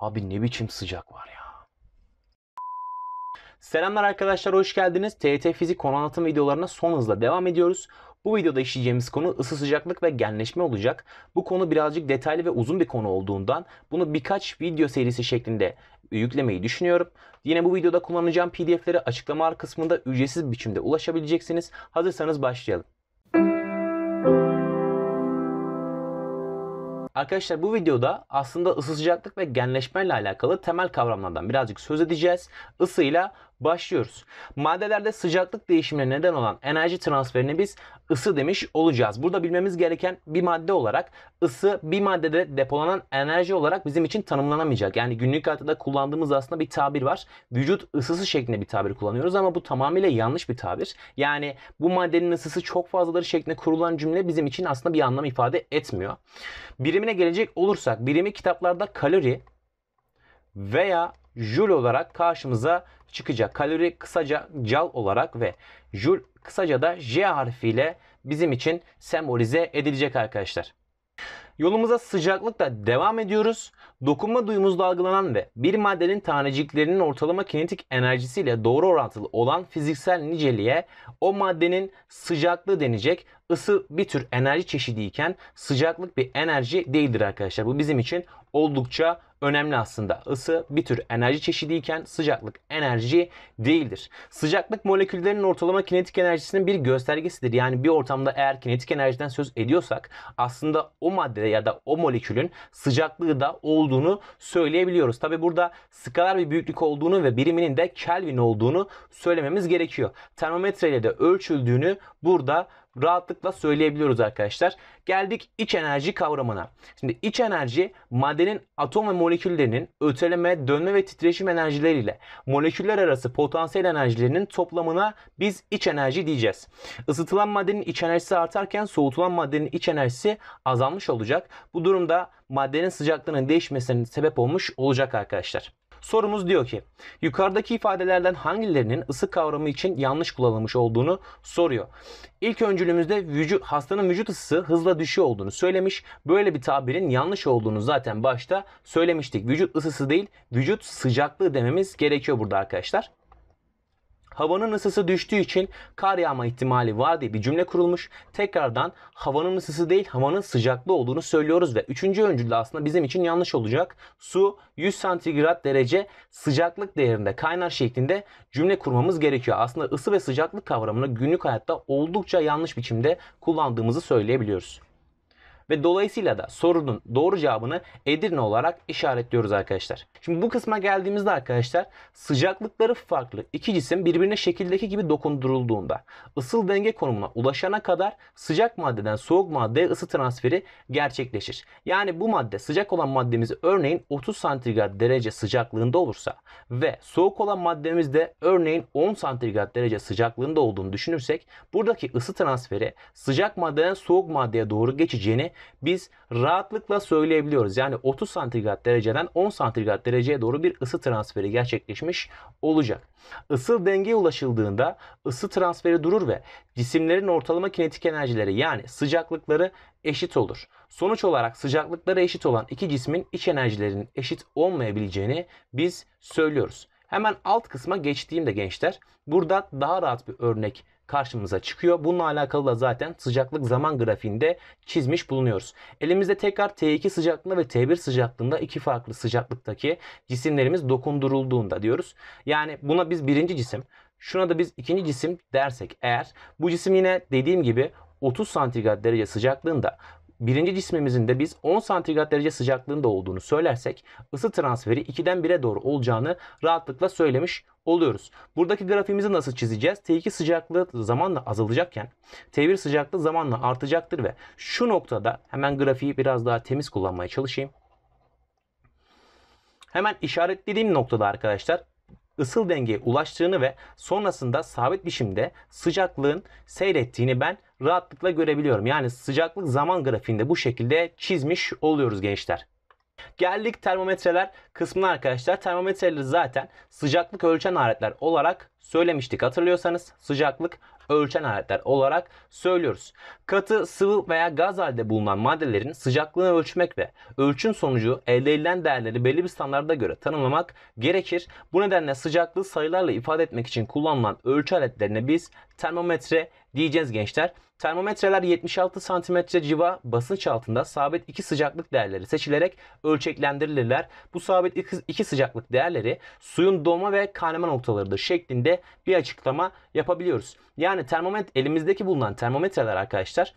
Abi ne biçim sıcak var ya. Selamlar arkadaşlar hoş geldiniz. TET Fizik konu anlatım videolarına son hızla devam ediyoruz. Bu videoda işleyeceğimiz konu ısı sıcaklık ve genleşme olacak. Bu konu birazcık detaylı ve uzun bir konu olduğundan bunu birkaç video serisi şeklinde yüklemeyi düşünüyorum. Yine bu videoda kullanacağım PDF'leri Açıklama kısmında ücretsiz biçimde ulaşabileceksiniz. Hazırsanız başlayalım. Arkadaşlar bu videoda aslında ısı sıcaklık ve genleşme ile alakalı temel kavramlardan birazcık söz edeceğiz. Isıyla başlıyoruz. Maddelerde sıcaklık değişimine neden olan enerji transferini biz ısı demiş olacağız. Burada bilmemiz gereken bir madde olarak ısı bir maddede depolanan enerji olarak bizim için tanımlanamayacak. Yani günlük hayatta kullandığımız aslında bir tabir var. Vücut ısısı şeklinde bir tabir kullanıyoruz ama bu tamamıyla yanlış bir tabir. Yani bu maddenin ısısı çok fazlaları şeklinde kurulan cümle bizim için aslında bir anlam ifade etmiyor. Birimine gelecek olursak birimi kitaplarda kalori veya jül olarak karşımıza çıkacak. Kalori kısaca cal olarak ve jül kısaca da J harfiyle bizim için sembolize edilecek arkadaşlar. Yolumuza sıcaklıkla devam ediyoruz. Dokunma duyumuz algılanan ve bir maddenin taneciklerinin ortalama kinetik enerjisiyle doğru orantılı olan fiziksel niceliğe o maddenin sıcaklığı denecek. Isı bir tür enerji çeşidi iken sıcaklık bir enerji değildir arkadaşlar. Bu bizim için oldukça önemli aslında. Isı bir tür enerji çeşidiyken sıcaklık enerji değildir. Sıcaklık moleküllerin ortalama kinetik enerjisinin bir göstergesidir. Yani bir ortamda eğer kinetik enerjiden söz ediyorsak aslında o madde ya da o molekülün sıcaklığı da olduğunu söyleyebiliyoruz. Tabi burada skalar bir büyüklük olduğunu ve biriminin de Kelvin olduğunu söylememiz gerekiyor. Termometreyle de ölçüldüğünü burada rahatlıkla söyleyebiliyoruz arkadaşlar. Geldik iç enerji kavramına. Şimdi iç enerji maddenin atom ve moleküllerinin öteleme, dönme ve titreşim enerjileriyle moleküller arası potansiyel enerjilerinin toplamına biz iç enerji diyeceğiz. Isıtılan maddenin iç enerjisi artarken soğutulan maddenin iç enerjisi azalmış olacak. Bu durumda maddenin sıcaklığının değişmesinin sebep olmuş olacak arkadaşlar. Sorumuz diyor ki yukarıdaki ifadelerden hangilerinin ısı kavramı için yanlış kullanılmış olduğunu soruyor. İlk öncülümüzde vücut, hastanın vücut ısısı hızla düşüyor olduğunu söylemiş. Böyle bir tabirin yanlış olduğunu zaten başta söylemiştik. Vücut ısısı değil vücut sıcaklığı dememiz gerekiyor burada arkadaşlar. Havanın ısısı düştüğü için kar yağma ihtimali var diye bir cümle kurulmuş. Tekrardan havanın ısısı değil havanın sıcaklığı olduğunu söylüyoruz ve üçüncü öncül aslında bizim için yanlış olacak. Su 100 santigrat derece sıcaklık değerinde kaynar şeklinde cümle kurmamız gerekiyor. Aslında ısı ve sıcaklık kavramını günlük hayatta oldukça yanlış biçimde kullandığımızı söyleyebiliyoruz. Ve dolayısıyla da sorunun doğru cevabını Edirne olarak işaretliyoruz arkadaşlar. Şimdi bu kısma geldiğimizde arkadaşlar sıcaklıkları farklı iki cisim birbirine şekildeki gibi dokundurulduğunda ısıl denge konumuna ulaşana kadar sıcak maddeden soğuk maddeye ısı transferi gerçekleşir. Yani bu madde sıcak olan maddemiz örneğin 30 santigrat derece sıcaklığında olursa ve soğuk olan maddemiz de örneğin 10 santigrat derece sıcaklığında olduğunu düşünürsek buradaki ısı transferi sıcak maddeden soğuk maddeye doğru geçeceğini biz rahatlıkla söyleyebiliyoruz. Yani 30 santigrat dereceden 10 santigrat dereceye doğru bir ısı transferi gerçekleşmiş olacak. Isıl dengeye ulaşıldığında ısı transferi durur ve cisimlerin ortalama kinetik enerjileri yani sıcaklıkları eşit olur. Sonuç olarak sıcaklıkları eşit olan iki cismin iç enerjilerinin eşit olmayabileceğini biz söylüyoruz. Hemen alt kısma geçtiğimde gençler burada daha rahat bir örnek karşımıza çıkıyor. Bununla alakalı da zaten sıcaklık zaman grafiğinde çizmiş bulunuyoruz. Elimizde tekrar T2 sıcaklığında ve T1 sıcaklığında iki farklı sıcaklıktaki cisimlerimiz dokundurulduğunda diyoruz. Yani buna biz birinci cisim, şuna da biz ikinci cisim dersek eğer bu cisim yine dediğim gibi 30 santigrat derece sıcaklığında birinci cismimizin de biz 10 santigrat derece sıcaklığında olduğunu söylersek ısı transferi 2'den 1'e doğru olacağını rahatlıkla söylemiş oluyoruz. Buradaki grafiğimizi nasıl çizeceğiz? T2 sıcaklığı zamanla azalacakken T1 sıcaklığı zamanla artacaktır ve şu noktada hemen grafiği biraz daha temiz kullanmaya çalışayım. Hemen işaretlediğim noktada arkadaşlar ısıl dengeye ulaştığını ve sonrasında sabit biçimde sıcaklığın seyrettiğini ben rahatlıkla görebiliyorum. Yani sıcaklık zaman grafiğinde bu şekilde çizmiş oluyoruz gençler. Geldik termometreler kısmına arkadaşlar. Termometreleri zaten sıcaklık ölçen aletler olarak söylemiştik. Hatırlıyorsanız sıcaklık ölçen aletler olarak söylüyoruz. Katı, sıvı veya gaz halde bulunan maddelerin sıcaklığını ölçmek ve ölçüm sonucu elde edilen değerleri belli bir standarda göre tanımlamak gerekir. Bu nedenle sıcaklığı sayılarla ifade etmek için kullanılan ölçü aletlerine biz termometre diyeceğiz gençler. Termometreler 76 santimetre civa basınç altında sabit iki sıcaklık değerleri seçilerek ölçeklendirilirler. Bu sabit iki sıcaklık değerleri suyun donma ve kaynama noktalarıdır şeklinde bir açıklama yapabiliyoruz. Yani termomet elimizdeki bulunan termometreler arkadaşlar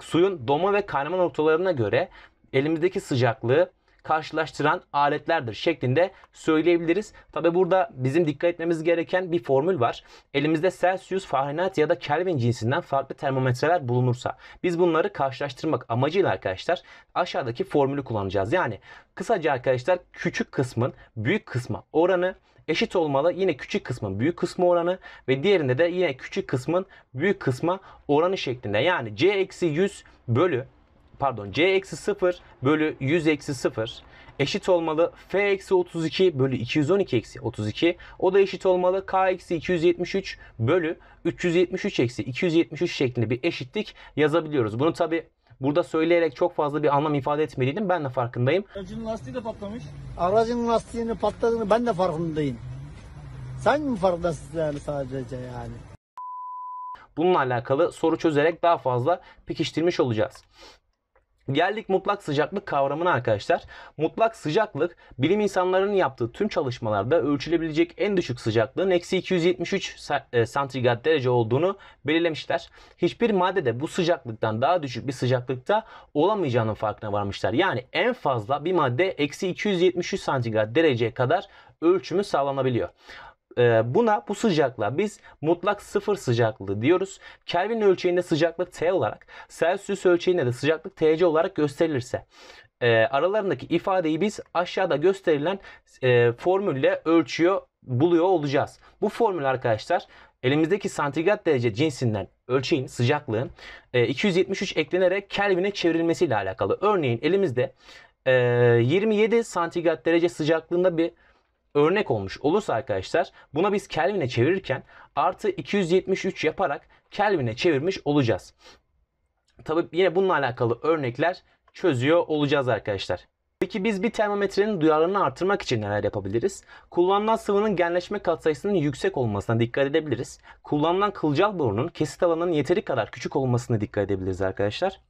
suyun donma ve kaynama noktalarına göre elimizdeki sıcaklığı karşılaştıran aletlerdir şeklinde söyleyebiliriz. Tabi burada bizim dikkat etmemiz gereken bir formül var. Elimizde Celsius, Fahrenheit ya da Kelvin cinsinden farklı termometreler bulunursa biz bunları karşılaştırmak amacıyla arkadaşlar aşağıdaki formülü kullanacağız. Yani kısaca arkadaşlar küçük kısmın büyük kısma oranı eşit olmalı. Yine küçük kısmın büyük kısmı oranı ve diğerinde de yine küçük kısmın büyük kısma oranı şeklinde. Yani C-100 bölü pardon c eksi 0 bölü 100 eksi 0 eşit olmalı f eksi 32 bölü 212 eksi 32 o da eşit olmalı k eksi 273 bölü 373 eksi 273 şeklinde bir eşitlik yazabiliyoruz. Bunu tabi burada söyleyerek çok fazla bir anlam ifade etmeliydim. Ben de farkındayım. Aracın lastiği de patlamış. Aracın lastiğini patladığını ben de farkındayım. Sen mi farkındasın yani sadece yani? Bununla alakalı soru çözerek daha fazla pekiştirmiş olacağız. Geldik mutlak sıcaklık kavramına arkadaşlar. Mutlak sıcaklık bilim insanlarının yaptığı tüm çalışmalarda ölçülebilecek en düşük sıcaklığın eksi 273 e, santigrat derece olduğunu belirlemişler. Hiçbir maddede bu sıcaklıktan daha düşük bir sıcaklıkta olamayacağının farkına varmışlar. Yani en fazla bir madde eksi 273 santigrat dereceye kadar ölçümü sağlanabiliyor. Ee, buna bu sıcaklığa biz mutlak sıfır sıcaklığı diyoruz. Kelvin ölçeğinde sıcaklık T olarak, Celsius ölçeğinde de sıcaklık TC olarak gösterilirse e, aralarındaki ifadeyi biz aşağıda gösterilen e, formülle ölçüyor, buluyor olacağız. Bu formül arkadaşlar elimizdeki santigrat derece cinsinden ölçeğin, sıcaklığın 273 e, eklenerek Kelvin'e çevrilmesiyle alakalı. Örneğin elimizde 27 santigrat derece sıcaklığında bir örnek olmuş olursa arkadaşlar buna biz Kelvin'e çevirirken artı 273 yaparak Kelvin'e çevirmiş olacağız. Tabi yine bununla alakalı örnekler çözüyor olacağız arkadaşlar. Peki biz bir termometrenin duyarlılığını artırmak için neler yapabiliriz? Kullanılan sıvının genleşme katsayısının yüksek olmasına dikkat edebiliriz. Kullanılan kılcal borunun kesit alanının yeteri kadar küçük olmasına dikkat edebiliriz arkadaşlar.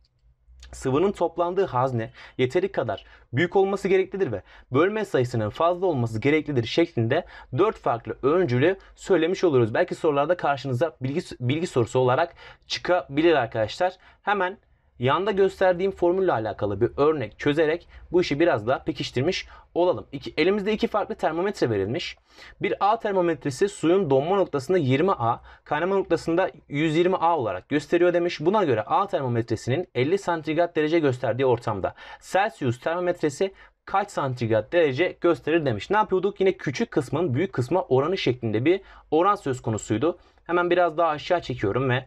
Sıvının toplandığı hazne yeteri kadar büyük olması gereklidir ve bölme sayısının fazla olması gereklidir şeklinde 4 farklı öncülü söylemiş oluruz. Belki sorularda karşınıza bilgi, bilgi sorusu olarak çıkabilir arkadaşlar. Hemen Yanda gösterdiğim formülle alakalı bir örnek çözerek bu işi biraz daha pekiştirmiş olalım. İki, elimizde iki farklı termometre verilmiş. Bir A termometresi suyun donma noktasında 20A, kaynama noktasında 120A olarak gösteriyor demiş. Buna göre A termometresinin 50 santigrat derece gösterdiği ortamda Celsius termometresi kaç santigrat derece gösterir demiş. Ne yapıyorduk? Yine küçük kısmın büyük kısma oranı şeklinde bir oran söz konusuydu. Hemen biraz daha aşağı çekiyorum ve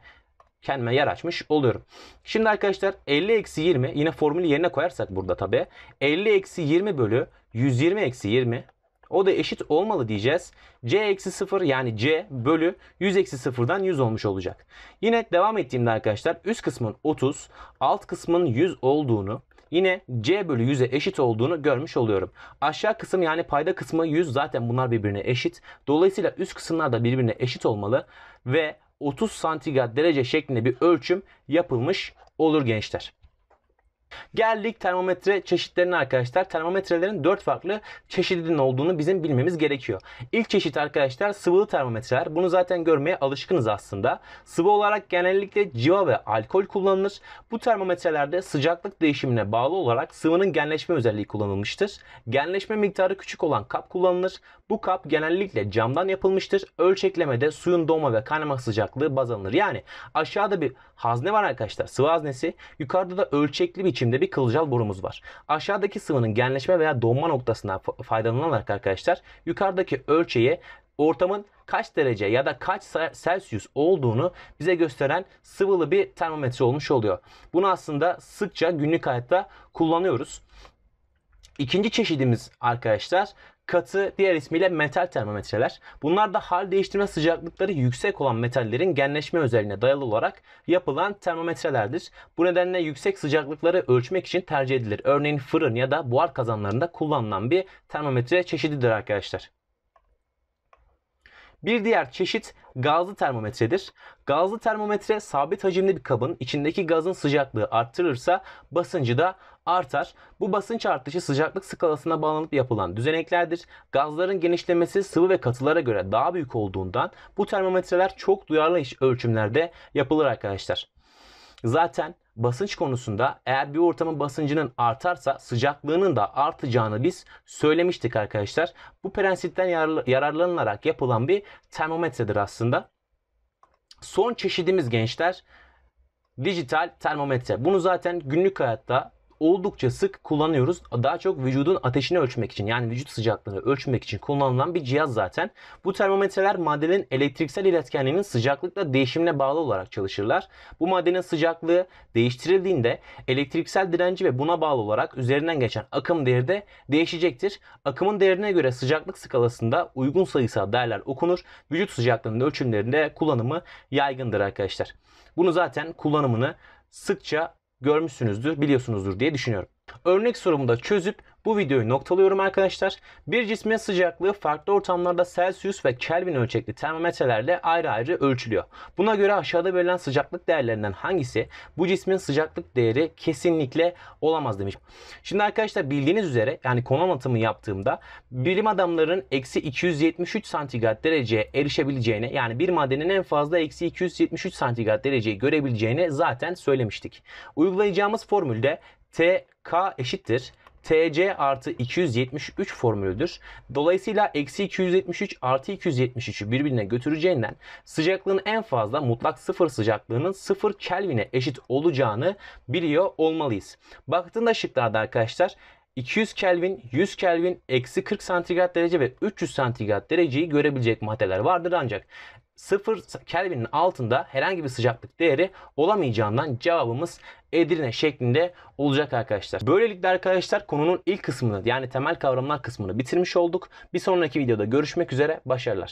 kendime yer açmış oluyorum. Şimdi arkadaşlar 50 eksi 20 yine formülü yerine koyarsak burada tabi. 50 eksi 20 bölü 120 eksi 20 o da eşit olmalı diyeceğiz. C eksi 0 yani C bölü 100 eksi 0'dan 100 olmuş olacak. Yine devam ettiğimde arkadaşlar üst kısmın 30 alt kısmın 100 olduğunu yine C bölü 100'e eşit olduğunu görmüş oluyorum. Aşağı kısım yani payda kısmı 100 zaten bunlar birbirine eşit. Dolayısıyla üst kısımlar da birbirine eşit olmalı ve 30 santigrat derece şeklinde bir ölçüm yapılmış olur gençler. Geldik termometre çeşitlerine arkadaşlar. Termometrelerin 4 farklı çeşidinin olduğunu bizim bilmemiz gerekiyor. İlk çeşit arkadaşlar sıvılı termometreler. Bunu zaten görmeye alışkınız aslında. Sıvı olarak genellikle civa ve alkol kullanılır. Bu termometrelerde sıcaklık değişimine bağlı olarak sıvının genleşme özelliği kullanılmıştır. Genleşme miktarı küçük olan kap kullanılır. Bu kap genellikle camdan yapılmıştır. Ölçeklemede suyun donma ve kaynama sıcaklığı baz alınır. Yani aşağıda bir hazne var arkadaşlar. Sıvı haznesi. Yukarıda da ölçekli bir biçimde bir kılcal borumuz var. Aşağıdaki sıvının genleşme veya donma noktasından faydalanarak arkadaşlar yukarıdaki ölçeğe ortamın kaç derece ya da kaç Celsius olduğunu bize gösteren sıvılı bir termometre olmuş oluyor. Bunu aslında sıkça günlük hayatta kullanıyoruz. İkinci çeşidimiz arkadaşlar katı diğer ismiyle metal termometreler. Bunlar da hal değiştirme sıcaklıkları yüksek olan metallerin genleşme özelliğine dayalı olarak yapılan termometrelerdir. Bu nedenle yüksek sıcaklıkları ölçmek için tercih edilir. Örneğin fırın ya da buhar kazanlarında kullanılan bir termometre çeşididir arkadaşlar. Bir diğer çeşit gazlı termometredir. Gazlı termometre sabit hacimli bir kabın içindeki gazın sıcaklığı arttırırsa basıncı da artar. Bu basınç artışı sıcaklık skalasına bağlanıp yapılan düzeneklerdir. Gazların genişlemesi sıvı ve katılara göre daha büyük olduğundan bu termometreler çok duyarlı iş ölçümlerde yapılır arkadaşlar. Zaten basınç konusunda eğer bir ortamın basıncının artarsa sıcaklığının da artacağını biz söylemiştik arkadaşlar. Bu prensipten yararlanılarak yapılan bir termometredir aslında. Son çeşidimiz gençler dijital termometre. Bunu zaten günlük hayatta oldukça sık kullanıyoruz. Daha çok vücudun ateşini ölçmek için yani vücut sıcaklığını ölçmek için kullanılan bir cihaz zaten. Bu termometreler maddenin elektriksel iletkenliğinin sıcaklıkla değişimine bağlı olarak çalışırlar. Bu maddenin sıcaklığı değiştirildiğinde elektriksel direnci ve buna bağlı olarak üzerinden geçen akım değeri de değişecektir. Akımın değerine göre sıcaklık skalasında uygun sayısal değerler okunur. Vücut sıcaklığının ölçümlerinde kullanımı yaygındır arkadaşlar. Bunu zaten kullanımını sıkça görmüşsünüzdür, biliyorsunuzdur diye düşünüyorum. Örnek sorumu da çözüp bu videoyu noktalıyorum arkadaşlar. Bir cismin sıcaklığı farklı ortamlarda Celsius ve Kelvin ölçekli termometrelerle ayrı ayrı ölçülüyor. Buna göre aşağıda verilen sıcaklık değerlerinden hangisi bu cismin sıcaklık değeri kesinlikle olamaz demiş. Şimdi arkadaşlar bildiğiniz üzere yani konu anlatımı yaptığımda bilim adamlarının eksi 273 santigrat dereceye erişebileceğine yani bir madenin en fazla eksi 273 santigrat dereceyi görebileceğini zaten söylemiştik. Uygulayacağımız formülde T K eşittir TC artı 273 formülüdür. Dolayısıyla eksi 273 artı 273'ü birbirine götüreceğinden sıcaklığın en fazla mutlak sıfır sıcaklığının sıfır Kelvin'e eşit olacağını biliyor olmalıyız. Baktığında şıklarda arkadaşlar 200 Kelvin, 100 Kelvin, eksi 40 santigrat derece ve 300 santigrat dereceyi görebilecek maddeler vardır ancak 0 Kelvin'in altında herhangi bir sıcaklık değeri olamayacağından cevabımız Edirne şeklinde olacak arkadaşlar. Böylelikle arkadaşlar konunun ilk kısmını yani temel kavramlar kısmını bitirmiş olduk. Bir sonraki videoda görüşmek üzere. Başarılar.